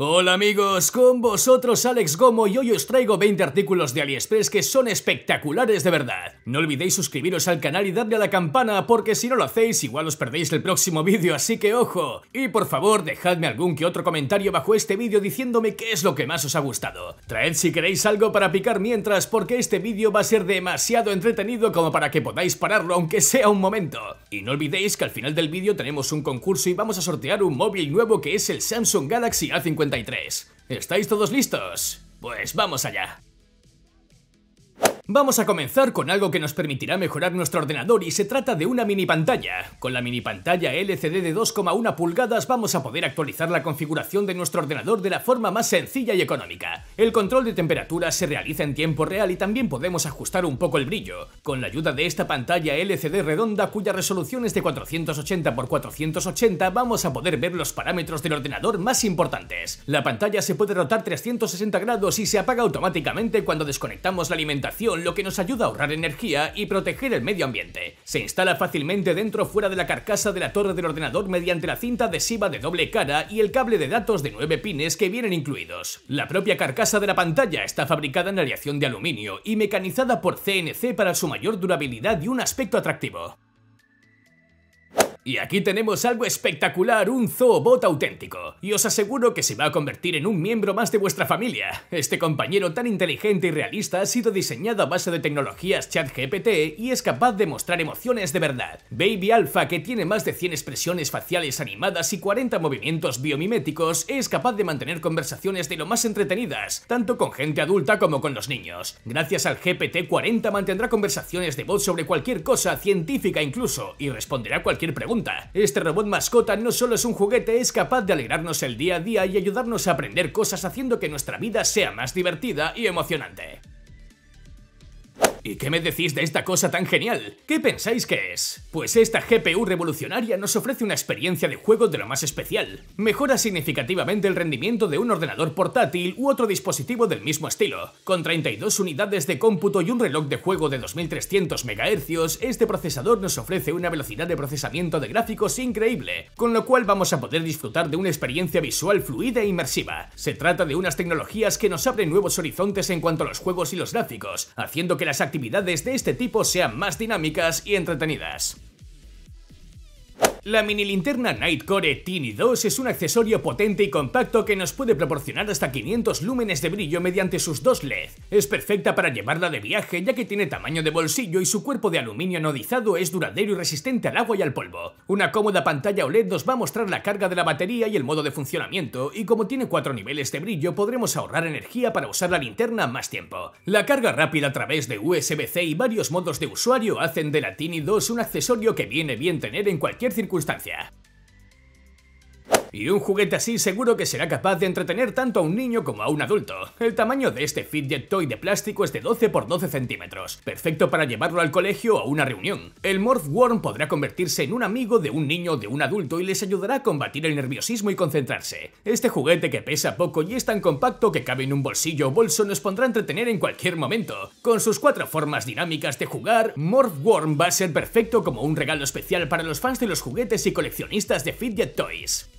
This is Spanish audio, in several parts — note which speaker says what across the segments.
Speaker 1: Hola amigos, con vosotros Alex Gomo y hoy os traigo 20 artículos de AliExpress que son espectaculares de verdad. No olvidéis suscribiros al canal y darle a la campana porque si no lo hacéis igual os perdéis el próximo vídeo, así que ojo. Y por favor dejadme algún que otro comentario bajo este vídeo diciéndome qué es lo que más os ha gustado. Traed si queréis algo para picar mientras porque este vídeo va a ser demasiado entretenido como para que podáis pararlo aunque sea un momento. Y no olvidéis que al final del vídeo tenemos un concurso y vamos a sortear un móvil nuevo que es el Samsung Galaxy A50 ¿Estáis todos listos? Pues vamos allá. Vamos a comenzar con algo que nos permitirá mejorar nuestro ordenador y se trata de una mini pantalla. Con la mini pantalla LCD de 2,1 pulgadas vamos a poder actualizar la configuración de nuestro ordenador de la forma más sencilla y económica. El control de temperatura se realiza en tiempo real y también podemos ajustar un poco el brillo. Con la ayuda de esta pantalla LCD redonda cuya resolución es de 480x480 vamos a poder ver los parámetros del ordenador más importantes. La pantalla se puede rotar 360 grados y se apaga automáticamente cuando desconectamos la alimentación lo que nos ayuda a ahorrar energía y proteger el medio ambiente. Se instala fácilmente dentro o fuera de la carcasa de la torre del ordenador mediante la cinta adhesiva de doble cara y el cable de datos de 9 pines que vienen incluidos. La propia carcasa de la pantalla está fabricada en aleación de aluminio y mecanizada por CNC para su mayor durabilidad y un aspecto atractivo. Y aquí tenemos algo espectacular, un zoobot auténtico. Y os aseguro que se va a convertir en un miembro más de vuestra familia. Este compañero tan inteligente y realista ha sido diseñado a base de tecnologías ChatGPT y es capaz de mostrar emociones de verdad. Baby Alpha, que tiene más de 100 expresiones faciales animadas y 40 movimientos biomiméticos, es capaz de mantener conversaciones de lo más entretenidas, tanto con gente adulta como con los niños. Gracias al GPT-40 mantendrá conversaciones de voz sobre cualquier cosa, científica incluso, y responderá cualquier pregunta este robot mascota no solo es un juguete, es capaz de alegrarnos el día a día y ayudarnos a aprender cosas haciendo que nuestra vida sea más divertida y emocionante. ¿Y qué me decís de esta cosa tan genial? ¿Qué pensáis que es? Pues esta GPU revolucionaria nos ofrece una experiencia de juego de lo más especial. Mejora significativamente el rendimiento de un ordenador portátil u otro dispositivo del mismo estilo. Con 32 unidades de cómputo y un reloj de juego de 2300 MHz, este procesador nos ofrece una velocidad de procesamiento de gráficos increíble, con lo cual vamos a poder disfrutar de una experiencia visual fluida e inmersiva. Se trata de unas tecnologías que nos abren nuevos horizontes en cuanto a los juegos y los gráficos, haciendo que las actividades de este tipo sean más dinámicas y entretenidas. La mini linterna Nightcore Tiny 2 es un accesorio potente y compacto que nos puede proporcionar hasta 500 lúmenes de brillo mediante sus dos LED. Es perfecta para llevarla de viaje ya que tiene tamaño de bolsillo y su cuerpo de aluminio anodizado es duradero y resistente al agua y al polvo. Una cómoda pantalla OLED nos va a mostrar la carga de la batería y el modo de funcionamiento y como tiene cuatro niveles de brillo podremos ahorrar energía para usar la linterna más tiempo. La carga rápida a través de USB-C y varios modos de usuario hacen de la Tiny 2 un accesorio que viene bien tener en cualquier circunstancia circunstancia. Y un juguete así seguro que será capaz de entretener tanto a un niño como a un adulto. El tamaño de este fidget toy de plástico es de 12 por 12 centímetros, perfecto para llevarlo al colegio o a una reunión. El Morph Worm podrá convertirse en un amigo de un niño o de un adulto y les ayudará a combatir el nerviosismo y concentrarse. Este juguete que pesa poco y es tan compacto que cabe en un bolsillo o bolso nos pondrá a entretener en cualquier momento. Con sus cuatro formas dinámicas de jugar, Morph Worm va a ser perfecto como un regalo especial para los fans de los juguetes y coleccionistas de fidget toys.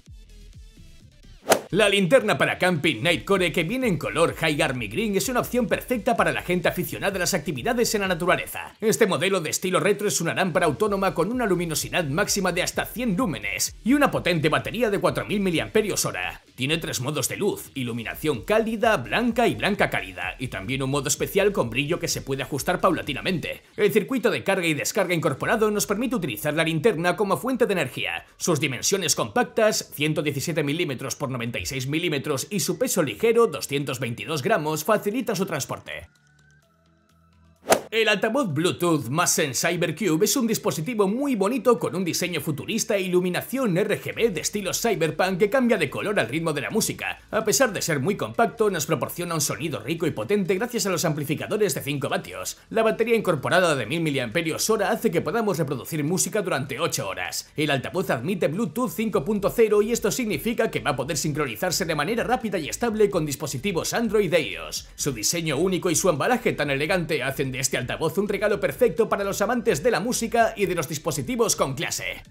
Speaker 1: La linterna para camping Nightcore que viene en color High Army Green es una opción perfecta para la gente aficionada a las actividades en la naturaleza. Este modelo de estilo retro es una lámpara autónoma con una luminosidad máxima de hasta 100 lúmenes y una potente batería de 4000 mAh. Tiene tres modos de luz, iluminación cálida, blanca y blanca cálida, y también un modo especial con brillo que se puede ajustar paulatinamente. El circuito de carga y descarga incorporado nos permite utilizar la linterna como fuente de energía. Sus dimensiones compactas, 117 mm x 96 mm y su peso ligero, 222 gramos, facilita su transporte. El altavoz Bluetooth Massen CyberCube es un dispositivo muy bonito con un diseño futurista e iluminación RGB de estilo cyberpunk que cambia de color al ritmo de la música. A pesar de ser muy compacto, nos proporciona un sonido rico y potente gracias a los amplificadores de 5 vatios. La batería incorporada de 1000 mAh hace que podamos reproducir música durante 8 horas. El altavoz admite Bluetooth 5.0 y esto significa que va a poder sincronizarse de manera rápida y estable con dispositivos Android e Su diseño único y su embalaje tan elegante hacen de este altavoz un regalo perfecto para los amantes de la música y de los dispositivos con clase.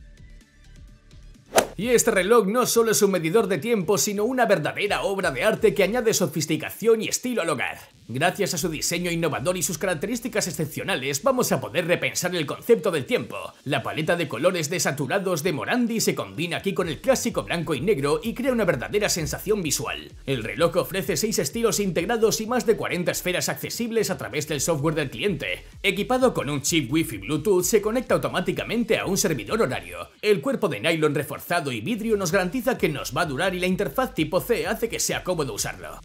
Speaker 1: Y este reloj no solo es un medidor de tiempo, sino una verdadera obra de arte que añade sofisticación y estilo al hogar. Gracias a su diseño innovador y sus características excepcionales, vamos a poder repensar el concepto del tiempo. La paleta de colores desaturados de Morandi se combina aquí con el clásico blanco y negro y crea una verdadera sensación visual. El reloj ofrece 6 estilos integrados y más de 40 esferas accesibles a través del software del cliente. Equipado con un chip Wi-Fi Bluetooth, se conecta automáticamente a un servidor horario. El cuerpo de nylon reforzado y vidrio nos garantiza que nos va a durar y la interfaz tipo C hace que sea cómodo usarlo.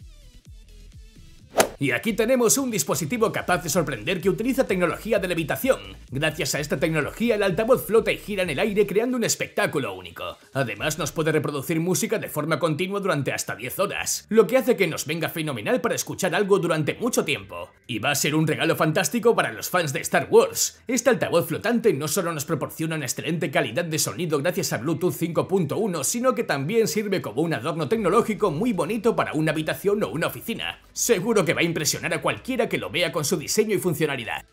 Speaker 1: Y aquí tenemos un dispositivo capaz de sorprender que utiliza tecnología de levitación. Gracias a esta tecnología el altavoz flota y gira en el aire creando un espectáculo único. Además nos puede reproducir música de forma continua durante hasta 10 horas, lo que hace que nos venga fenomenal para escuchar algo durante mucho tiempo. Y va a ser un regalo fantástico para los fans de Star Wars. Este altavoz flotante no solo nos proporciona una excelente calidad de sonido gracias a Bluetooth 5.1, sino que también sirve como un adorno tecnológico muy bonito para una habitación o una oficina. Seguro que impresionar a cualquiera que lo vea con su diseño y funcionalidad.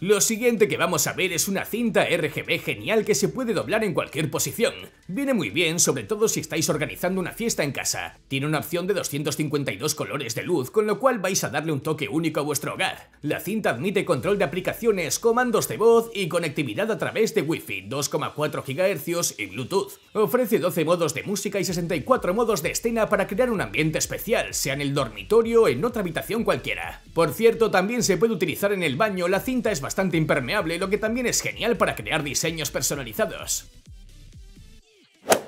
Speaker 1: Lo siguiente que vamos a ver es una cinta RGB genial que se puede doblar en cualquier posición. Viene muy bien, sobre todo si estáis organizando una fiesta en casa. Tiene una opción de 252 colores de luz, con lo cual vais a darle un toque único a vuestro hogar. La cinta admite control de aplicaciones, comandos de voz y conectividad a través de Wi-Fi, 2,4 GHz y Bluetooth. Ofrece 12 modos de música y 64 modos de escena para crear un ambiente especial, sea en el dormitorio o en otra habitación cualquiera. Por cierto, también se puede utilizar en el baño, la cinta es bastante impermeable, lo que también es genial para crear diseños personalizados.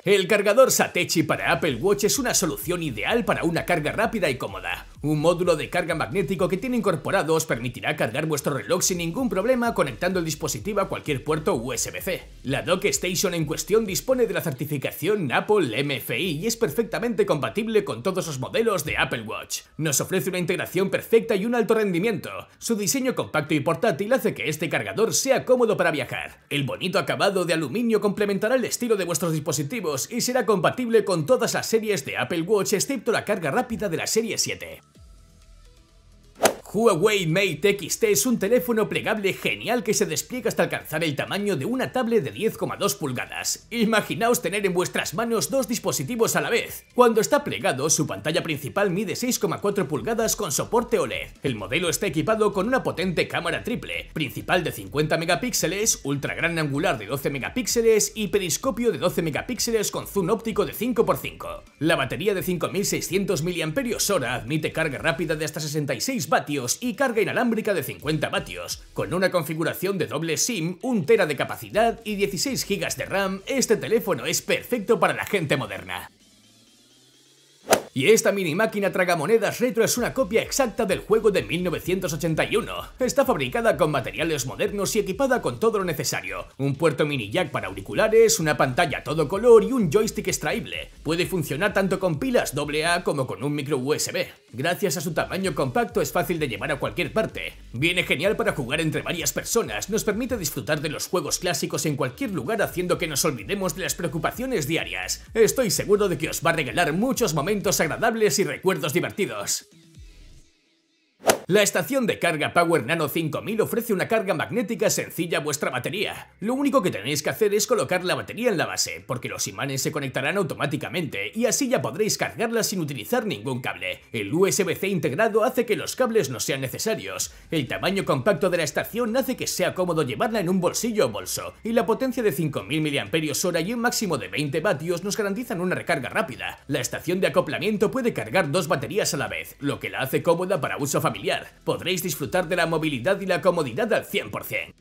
Speaker 1: El cargador Satechi para Apple Watch es una solución ideal para una carga rápida y cómoda. Un módulo de carga magnético que tiene incorporado os permitirá cargar vuestro reloj sin ningún problema conectando el dispositivo a cualquier puerto USB-C. La dock station en cuestión dispone de la certificación Apple MFI y es perfectamente compatible con todos los modelos de Apple Watch. Nos ofrece una integración perfecta y un alto rendimiento. Su diseño compacto y portátil hace que este cargador sea cómodo para viajar. El bonito acabado de aluminio complementará el estilo de vuestros dispositivos y será compatible con todas las series de Apple Watch excepto la carga rápida de la serie 7. Huawei Mate XT es un teléfono plegable genial que se despliega hasta alcanzar el tamaño de una tablet de 10,2 pulgadas. Imaginaos tener en vuestras manos dos dispositivos a la vez. Cuando está plegado, su pantalla principal mide 6,4 pulgadas con soporte OLED. El modelo está equipado con una potente cámara triple, principal de 50 megapíxeles, ultra gran angular de 12 megapíxeles y periscopio de 12 megapíxeles con zoom óptico de 5x5. La batería de 5600 mAh admite carga rápida de hasta 66 vatios y carga inalámbrica de 50 vatios. Con una configuración de doble SIM, 1 tera de capacidad y 16 GB de RAM, este teléfono es perfecto para la gente moderna. Y esta mini máquina tragamonedas retro es una copia exacta del juego de 1981. Está fabricada con materiales modernos y equipada con todo lo necesario. Un puerto mini jack para auriculares, una pantalla todo color y un joystick extraíble. Puede funcionar tanto con pilas AA como con un micro USB. Gracias a su tamaño compacto es fácil de llevar a cualquier parte. Viene genial para jugar entre varias personas, nos permite disfrutar de los juegos clásicos en cualquier lugar haciendo que nos olvidemos de las preocupaciones diarias. Estoy seguro de que os va a regalar muchos momentos agradables y recuerdos divertidos. La estación de carga Power Nano 5000 ofrece una carga magnética sencilla a vuestra batería. Lo único que tenéis que hacer es colocar la batería en la base, porque los imanes se conectarán automáticamente y así ya podréis cargarla sin utilizar ningún cable. El USB-C integrado hace que los cables no sean necesarios. El tamaño compacto de la estación hace que sea cómodo llevarla en un bolsillo o bolso, y la potencia de 5000 mAh y un máximo de 20 vatios nos garantizan una recarga rápida. La estación de acoplamiento puede cargar dos baterías a la vez, lo que la hace cómoda para uso familiar Podréis disfrutar de la movilidad y la comodidad al 100%.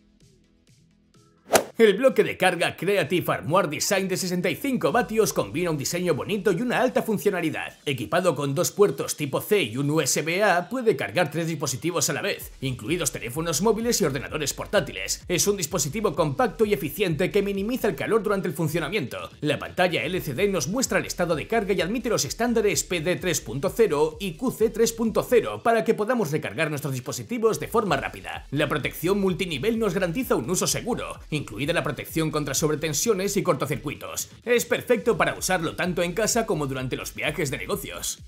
Speaker 1: El bloque de carga Creative Armoire Design de 65 vatios combina un diseño bonito y una alta funcionalidad. Equipado con dos puertos tipo C y un USB-A, puede cargar tres dispositivos a la vez, incluidos teléfonos móviles y ordenadores portátiles. Es un dispositivo compacto y eficiente que minimiza el calor durante el funcionamiento. La pantalla LCD nos muestra el estado de carga y admite los estándares PD 3.0 y QC 3.0 para que podamos recargar nuestros dispositivos de forma rápida. La protección multinivel nos garantiza un uso seguro, incluida la protección contra sobretensiones y cortocircuitos. Es perfecto para usarlo tanto en casa como durante los viajes de negocios.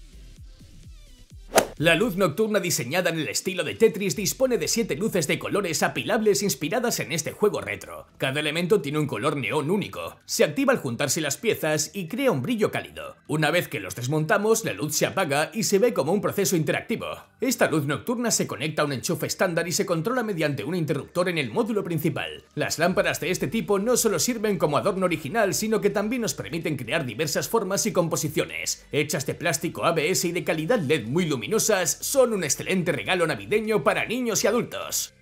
Speaker 1: La luz nocturna diseñada en el estilo de Tetris dispone de 7 luces de colores apilables inspiradas en este juego retro. Cada elemento tiene un color neón único, se activa al juntarse las piezas y crea un brillo cálido. Una vez que los desmontamos, la luz se apaga y se ve como un proceso interactivo. Esta luz nocturna se conecta a un enchufe estándar y se controla mediante un interruptor en el módulo principal. Las lámparas de este tipo no solo sirven como adorno original, sino que también nos permiten crear diversas formas y composiciones, hechas de plástico ABS y de calidad LED muy luminosa son un excelente regalo navideño para niños y adultos.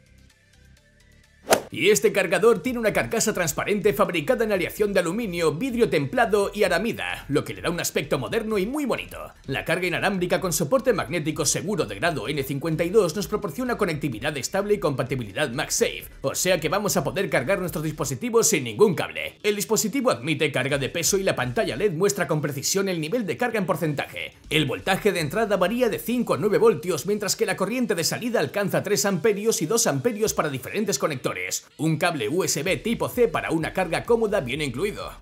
Speaker 1: Y este cargador tiene una carcasa transparente fabricada en aleación de aluminio, vidrio templado y aramida, lo que le da un aspecto moderno y muy bonito. La carga inalámbrica con soporte magnético seguro de grado N52 nos proporciona conectividad estable y compatibilidad MagSafe, o sea que vamos a poder cargar nuestros dispositivos sin ningún cable. El dispositivo admite carga de peso y la pantalla LED muestra con precisión el nivel de carga en porcentaje. El voltaje de entrada varía de 5 a 9 voltios, mientras que la corriente de salida alcanza 3 amperios y 2 amperios para diferentes conectores. Un cable USB tipo C para una carga cómoda viene incluido.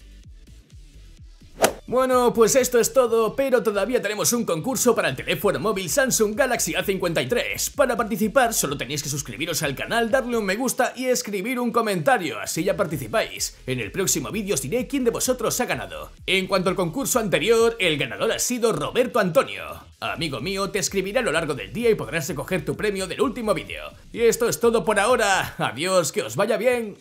Speaker 1: Bueno, pues esto es todo, pero todavía tenemos un concurso para el teléfono móvil Samsung Galaxy A53. Para participar solo tenéis que suscribiros al canal, darle un me gusta y escribir un comentario, así ya participáis. En el próximo vídeo os diré quién de vosotros ha ganado. En cuanto al concurso anterior, el ganador ha sido Roberto Antonio. Amigo mío, te escribiré a lo largo del día y podrás recoger tu premio del último vídeo. Y esto es todo por ahora. Adiós, que os vaya bien.